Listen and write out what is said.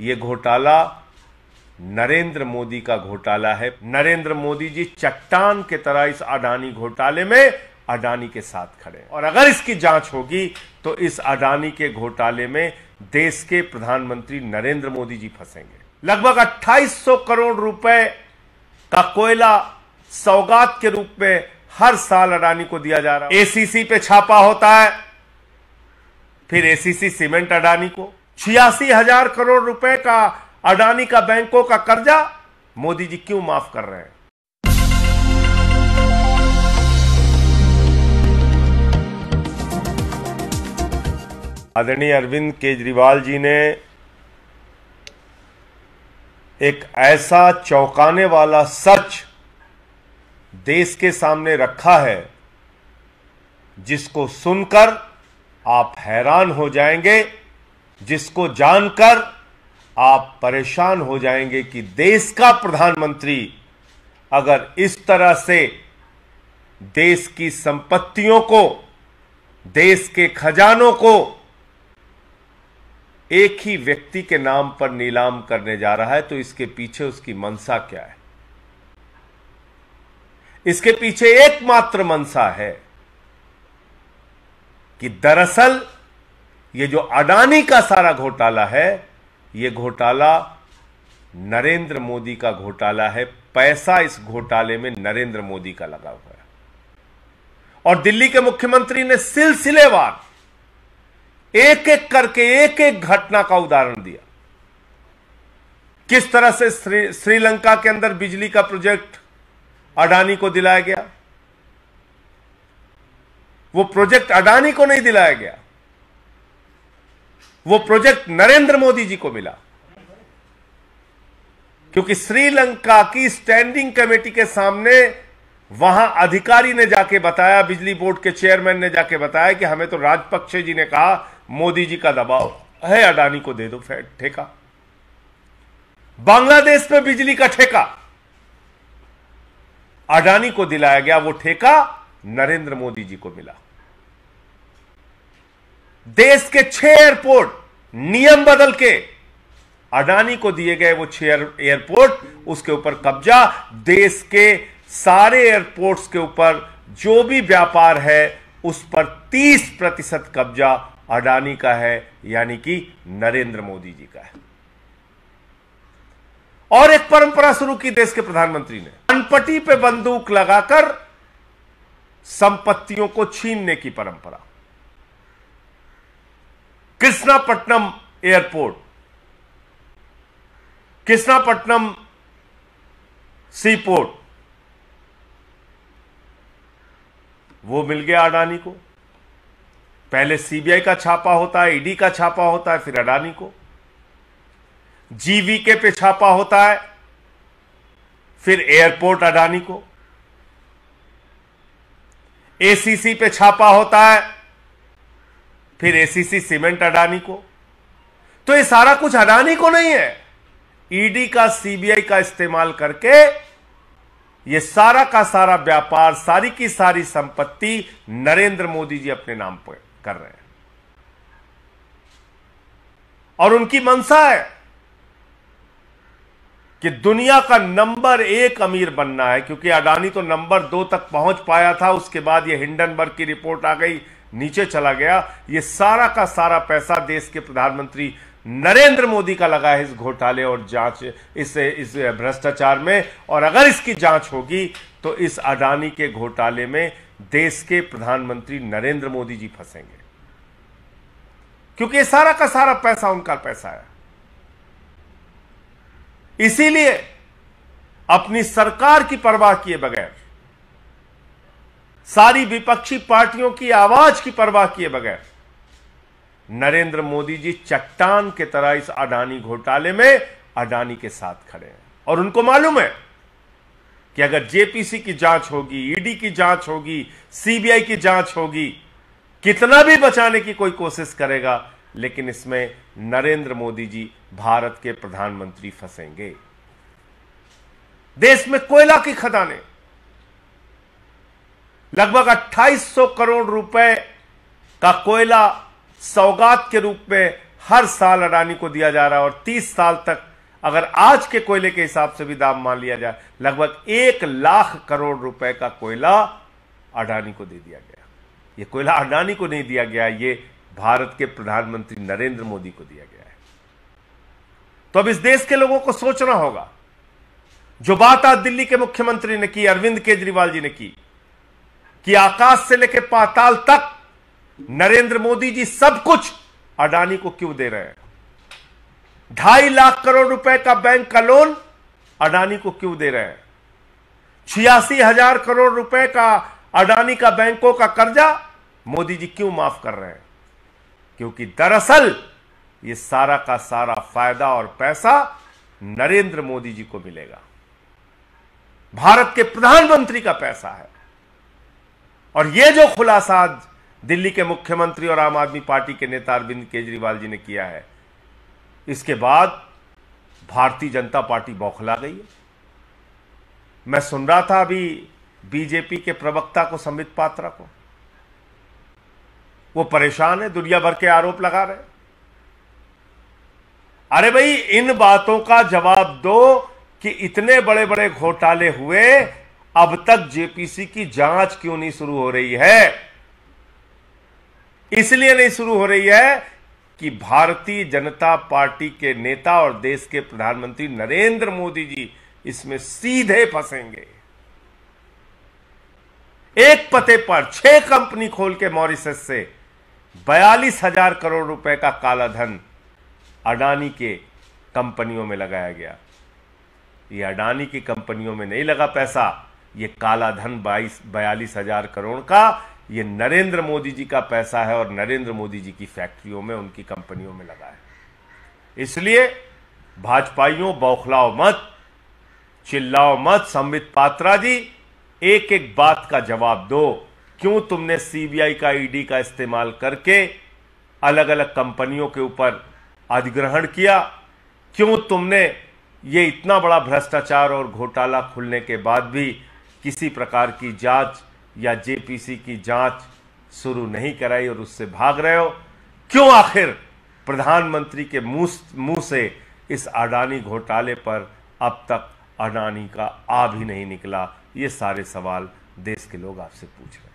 ये घोटाला नरेंद्र मोदी का घोटाला है नरेंद्र मोदी जी चट्टान के तरह इस अडानी घोटाले में अडानी के साथ खड़े और अगर इसकी जांच होगी तो इस अडानी के घोटाले में देश के प्रधानमंत्री नरेंद्र मोदी जी फंसेंगे लगभग 2800 करोड़ रुपए का कोयला सौगात के रूप में हर साल अडानी को दिया जा रहा है एसीसी पे छापा होता है फिर एसीसी सीमेंट अडानी को छियासी हजार करोड़ रुपए का अडानी का बैंकों का कर्जा मोदी जी क्यों माफ कर रहे हैं आदरणीय अरविंद केजरीवाल जी ने एक ऐसा चौंकाने वाला सच देश के सामने रखा है जिसको सुनकर आप हैरान हो जाएंगे जिसको जानकर आप परेशान हो जाएंगे कि देश का प्रधानमंत्री अगर इस तरह से देश की संपत्तियों को देश के खजानों को एक ही व्यक्ति के नाम पर नीलाम करने जा रहा है तो इसके पीछे उसकी मनसा क्या है इसके पीछे एकमात्र मनसा है कि दरअसल ये जो अडानी का सारा घोटाला है ये घोटाला नरेंद्र मोदी का घोटाला है पैसा इस घोटाले में नरेंद्र मोदी का लगा हुआ है और दिल्ली के मुख्यमंत्री ने सिलसिलेवार एक एक करके एक एक घटना का उदाहरण दिया किस तरह से श्रीलंका के अंदर बिजली का प्रोजेक्ट अडानी को दिलाया गया वो प्रोजेक्ट अडानी को नहीं दिलाया गया वो प्रोजेक्ट नरेंद्र मोदी जी को मिला क्योंकि श्रीलंका की स्टैंडिंग कमेटी के सामने वहां अधिकारी ने जाके बताया बिजली बोर्ड के चेयरमैन ने जाके बताया कि हमें तो राजपक्षे जी ने कहा मोदी जी का दबाव है अडानी को दे दो ठेका बांग्लादेश में बिजली का ठेका अडानी को दिलाया गया वो ठेका नरेंद्र मोदी जी को मिला देश के छह एयरपोर्ट नियम बदल के अडानी को दिए गए वो छह एयरपोर्ट उसके ऊपर कब्जा देश के सारे एयरपोर्ट्स के ऊपर जो भी व्यापार है उस पर 30 प्रतिशत कब्जा अडानी का है यानी कि नरेंद्र मोदी जी का है और एक परंपरा शुरू की देश के प्रधानमंत्री ने अनपटी पे बंदूक लगाकर संपत्तियों को छीनने की परंपरा Krishnapatnam airport Krishnapatnam sea port वो मिल गया अडानी को पहले सीबीआई का छापा होता है ईडी e का छापा होता है फिर अडानी को जीवीके पे छापा होता है फिर एयरपोर्ट अडानी को एसीसी पे छापा होता है फिर एसीसी सीमेंट अडानी को तो ये सारा कुछ अडानी को नहीं है ईडी e का सीबीआई का इस्तेमाल करके ये सारा का सारा व्यापार सारी की सारी संपत्ति नरेंद्र मोदी जी अपने नाम पर कर रहे हैं और उनकी मंशा है कि दुनिया का नंबर एक अमीर बनना है क्योंकि अडानी तो नंबर दो तक पहुंच पाया था उसके बाद ये हिंडनबर्ग की रिपोर्ट आ गई नीचे चला गया ये सारा का सारा पैसा देश के प्रधानमंत्री नरेंद्र मोदी का लगा है इस घोटाले और जांच इस इस भ्रष्टाचार में और अगर इसकी जांच होगी तो इस अडानी के घोटाले में देश के प्रधानमंत्री नरेंद्र मोदी जी फंसेंगे क्योंकि ये सारा का सारा पैसा उनका पैसा है इसीलिए अपनी सरकार की परवाह किए बगैर सारी विपक्षी पार्टियों की आवाज की परवाह किए बगैर नरेंद्र मोदी जी चट्टान के तरह इस अडानी घोटाले में अडानी के साथ खड़े हैं और उनको मालूम है कि अगर जेपीसी की जांच होगी ईडी की जांच होगी सीबीआई की जांच होगी कितना भी बचाने की कोई कोशिश करेगा लेकिन इसमें नरेंद्र मोदी जी भारत के प्रधानमंत्री फंसेंगे देश में कोयला की खदानें लगभग 2800 करोड़ रुपए का कोयला सौगात के रूप में हर साल अडानी को दिया जा रहा है और 30 साल तक अगर आज के कोयले के हिसाब से भी दाम मान लिया जाए लगभग एक लाख करोड़ रुपए का कोयला अडानी को दे दिया गया ये कोयला अडानी को नहीं दिया गया ये भारत के प्रधानमंत्री नरेंद्र मोदी को दिया गया है तो अब इस देश के लोगों को सोचना होगा जो बात आज दिल्ली के मुख्यमंत्री ने की अरविंद केजरीवाल जी ने की कि आकाश से लेकर पाताल तक नरेंद्र मोदी जी सब कुछ अडानी को क्यों दे रहे हैं ढाई लाख करोड़ रुपए का बैंक का लोन अडानी को क्यों दे रहे हैं छियासी हजार करोड़ रुपए का अडानी का बैंकों का कर्जा मोदी जी क्यों माफ कर रहे हैं क्योंकि दरअसल ये सारा का सारा फायदा और पैसा नरेंद्र मोदी जी को मिलेगा भारत के प्रधानमंत्री का पैसा है और ये जो खुलासा दिल्ली के मुख्यमंत्री और आम आदमी पार्टी के नेता अरविंद केजरीवाल जी ने किया है इसके बाद भारतीय जनता पार्टी बौखला गई है मैं सुन रहा था अभी बीजेपी के प्रवक्ता को संबित पात्रा को वो परेशान है दुनिया भर के आरोप लगा रहे अरे भाई इन बातों का जवाब दो कि इतने बड़े बड़े घोटाले हुए अब तक जेपीसी की जांच क्यों नहीं शुरू हो रही है इसलिए नहीं शुरू हो रही है कि भारतीय जनता पार्टी के नेता और देश के प्रधानमंत्री नरेंद्र मोदी जी इसमें सीधे फंसेंगे एक पते पर छह कंपनी खोल के मॉरिसस से बयालीस हजार करोड़ रुपए का काला धन अडानी के कंपनियों में लगाया गया ये अडानी की कंपनियों में नहीं लगा पैसा ये काला धन बाईस बयालीस हजार करोड़ का ये नरेंद्र मोदी जी का पैसा है और नरेंद्र मोदी जी की फैक्ट्रियों में उनकी कंपनियों में लगा है इसलिए भाजपाइयों बौखलाओ मत चिल्लाओ मत संबित पात्रा जी एक एक बात का जवाब दो क्यों तुमने सीबीआई का ईडी e का इस्तेमाल करके अलग अलग कंपनियों के ऊपर अधिग्रहण किया क्यों तुमने ये इतना बड़ा भ्रष्टाचार और घोटाला खुलने के बाद भी किसी प्रकार की जांच या जेपीसी की जांच शुरू नहीं कराई और उससे भाग रहे हो क्यों आखिर प्रधानमंत्री के मुंह मुंह से इस अडानी घोटाले पर अब तक अडानी का आ भी नहीं निकला ये सारे सवाल देश के लोग आपसे पूछ रहे हैं